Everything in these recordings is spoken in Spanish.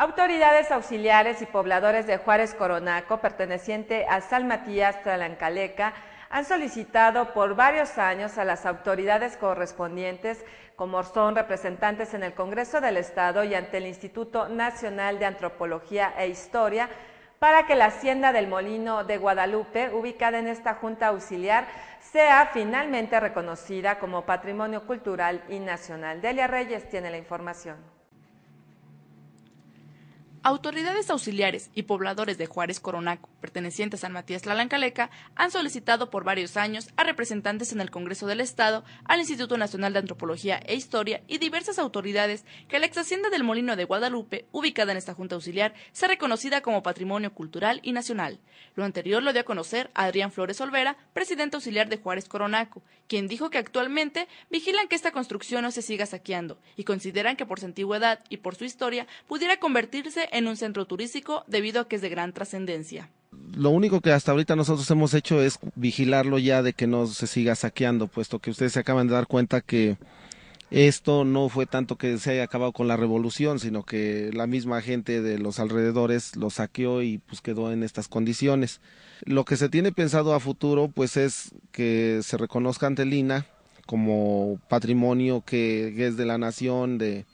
Autoridades auxiliares y pobladores de Juárez Coronaco, perteneciente a San Matías Tlalancaleca, han solicitado por varios años a las autoridades correspondientes, como son representantes en el Congreso del Estado y ante el Instituto Nacional de Antropología e Historia, para que la hacienda del Molino de Guadalupe, ubicada en esta Junta Auxiliar, sea finalmente reconocida como Patrimonio Cultural y Nacional. Delia Reyes tiene la información. Autoridades auxiliares y pobladores de Juárez Coronaco, pertenecientes a San Matías Tlalancaleca, han solicitado por varios años a representantes en el Congreso del Estado, al Instituto Nacional de Antropología e Historia y diversas autoridades que la ex hacienda del Molino de Guadalupe, ubicada en esta Junta Auxiliar, sea reconocida como patrimonio cultural y nacional. Lo anterior lo dio a conocer Adrián Flores Olvera, presidente auxiliar de Juárez Coronaco, quien dijo que actualmente vigilan que esta construcción no se siga saqueando y consideran que por su antigüedad y por su historia pudiera convertirse en en un centro turístico debido a que es de gran trascendencia lo único que hasta ahorita nosotros hemos hecho es vigilarlo ya de que no se siga saqueando, puesto que ustedes se acaban de dar cuenta que esto no fue tanto que se haya acabado con la revolución, sino que la misma gente de los alrededores lo saqueó y pues quedó en estas condiciones. Lo que se tiene pensado a futuro pues es que se reconozca Antelina como patrimonio que es de la nación, de,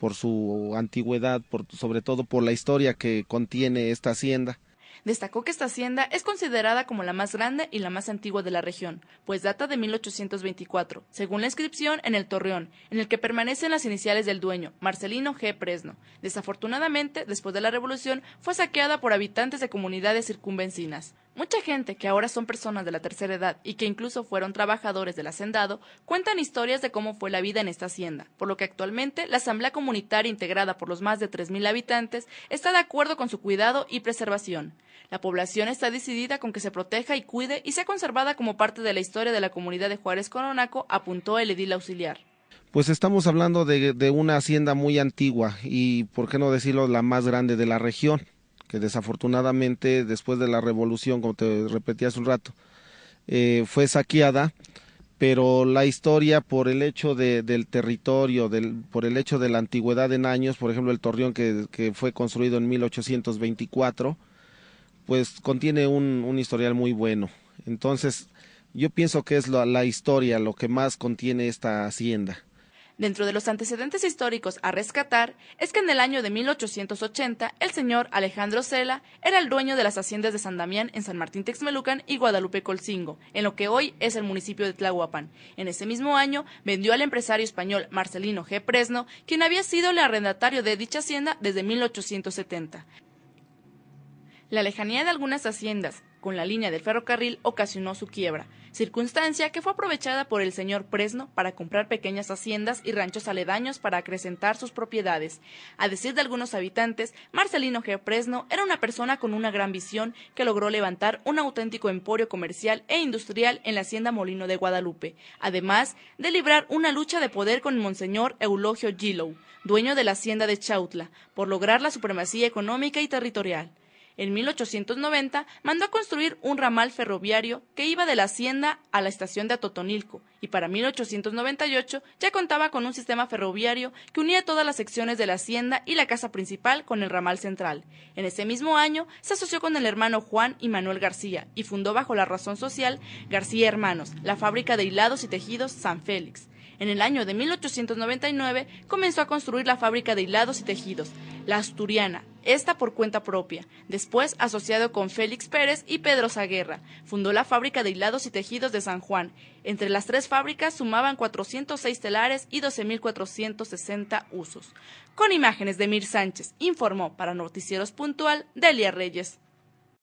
por su antigüedad, sobre todo por la historia que contiene esta hacienda. Destacó que esta hacienda es considerada como la más grande y la más antigua de la región, pues data de 1824, según la inscripción en el Torreón, en el que permanecen las iniciales del dueño, Marcelino G. Presno. Desafortunadamente, después de la Revolución, fue saqueada por habitantes de comunidades circunvencinas. Mucha gente que ahora son personas de la tercera edad y que incluso fueron trabajadores del hacendado cuentan historias de cómo fue la vida en esta hacienda, por lo que actualmente la Asamblea Comunitaria integrada por los más de 3.000 habitantes está de acuerdo con su cuidado y preservación. La población está decidida con que se proteja y cuide y sea conservada como parte de la historia de la comunidad de Juárez Coronaco, apuntó el edil auxiliar. Pues estamos hablando de, de, una hacienda muy antigua y, por qué no decirlo, la más grande de la región que desafortunadamente después de la revolución, como te repetí hace un rato, eh, fue saqueada, pero la historia por el hecho del territorio, por el hecho de la antigüedad en años, por ejemplo el torreón que, fue construido en 1824, pues contiene un, historial muy bueno. Entonces, yo pienso que es la historia lo que más contiene esta hacienda. Dentro de los antecedentes históricos a rescatar es que en el año de 1880 el señor Alejandro Cela era el dueño de las haciendas de San Damián en San Martín Texmelucan y Guadalupe Colcingo, en lo que hoy es el municipio de Tlahuapan. En ese mismo año vendió al empresario español Marcelino G. Presno, quien había sido el arrendatario de dicha hacienda desde 1870. La lejanía de algunas haciendas con la línea del ferrocarril ocasionó su quiebra, circunstancia que fue aprovechada por el señor Presno para comprar pequeñas haciendas y ranchos aledaños para acrecentar sus propiedades. A decir de algunos habitantes, Marcelino G. Presno era una persona con una gran visión que logró levantar un auténtico emporio comercial e industrial en la hacienda Molino de Guadalupe, además de librar una lucha de poder con el monseñor Eulogio Gillow, dueño de la hacienda de Chautla, por lograr la supremacía económica y territorial en 1890 mandó a construir un ramal ferroviario que iba de la hacienda a la estación de Atotonilco y para 1898 ya contaba con un sistema ferroviario que unía todas las secciones de la hacienda y la casa principal con el ramal central. En ese mismo año se asoció con el hermano Juan y Manuel García y fundó bajo la razón social García Hermanos, la fábrica de hilados y tejidos San Félix. En el año de 1899 comenzó a construir la fábrica de hilados y tejidos, la Asturiana, esta por cuenta propia. Después, asociado con Félix Pérez y Pedro Zaguerra, fundó la fábrica de hilados y tejidos de San Juan. Entre las tres fábricas sumaban 406 telares y 12.460 usos. Con imágenes de Mir Sánchez, informó para Noticieros Puntual Delia Reyes.